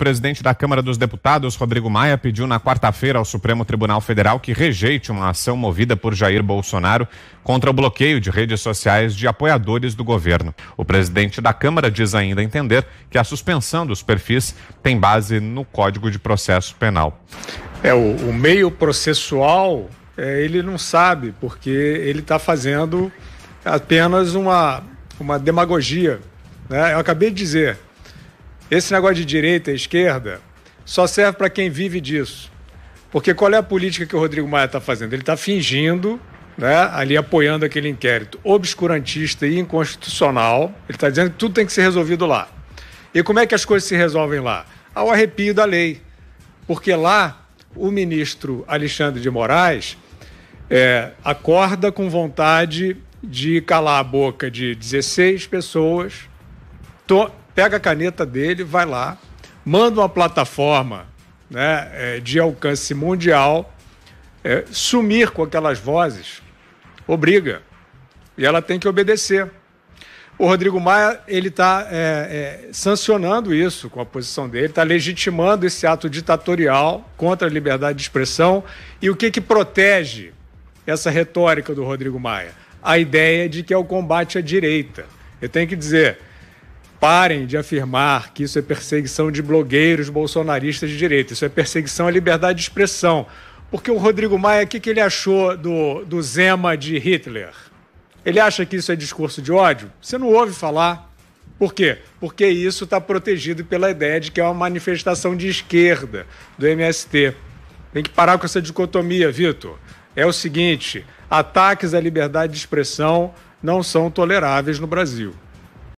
O presidente da Câmara dos Deputados, Rodrigo Maia, pediu na quarta-feira ao Supremo Tribunal Federal que rejeite uma ação movida por Jair Bolsonaro contra o bloqueio de redes sociais de apoiadores do governo. O presidente da Câmara diz ainda entender que a suspensão dos perfis tem base no Código de Processo Penal. É, o, o meio processual, é, ele não sabe, porque ele está fazendo apenas uma, uma demagogia. Né? Eu acabei de dizer esse negócio de direita e esquerda só serve para quem vive disso. Porque qual é a política que o Rodrigo Maia está fazendo? Ele está fingindo, né, ali apoiando aquele inquérito obscurantista e inconstitucional. Ele está dizendo que tudo tem que ser resolvido lá. E como é que as coisas se resolvem lá? Ao arrepio da lei. Porque lá o ministro Alexandre de Moraes é, acorda com vontade de calar a boca de 16 pessoas, to pega a caneta dele, vai lá, manda uma plataforma né, é, de alcance mundial é, sumir com aquelas vozes, obriga. E ela tem que obedecer. O Rodrigo Maia ele está é, é, sancionando isso com a posição dele, está legitimando esse ato ditatorial contra a liberdade de expressão. E o que, que protege essa retórica do Rodrigo Maia? A ideia de que é o combate à direita. Eu tenho que dizer, Parem de afirmar que isso é perseguição de blogueiros bolsonaristas de direita. Isso é perseguição à liberdade de expressão. Porque o Rodrigo Maia, o que, que ele achou do, do Zema de Hitler? Ele acha que isso é discurso de ódio? Você não ouve falar. Por quê? Porque isso está protegido pela ideia de que é uma manifestação de esquerda, do MST. Tem que parar com essa dicotomia, Vitor. É o seguinte: ataques à liberdade de expressão não são toleráveis no Brasil.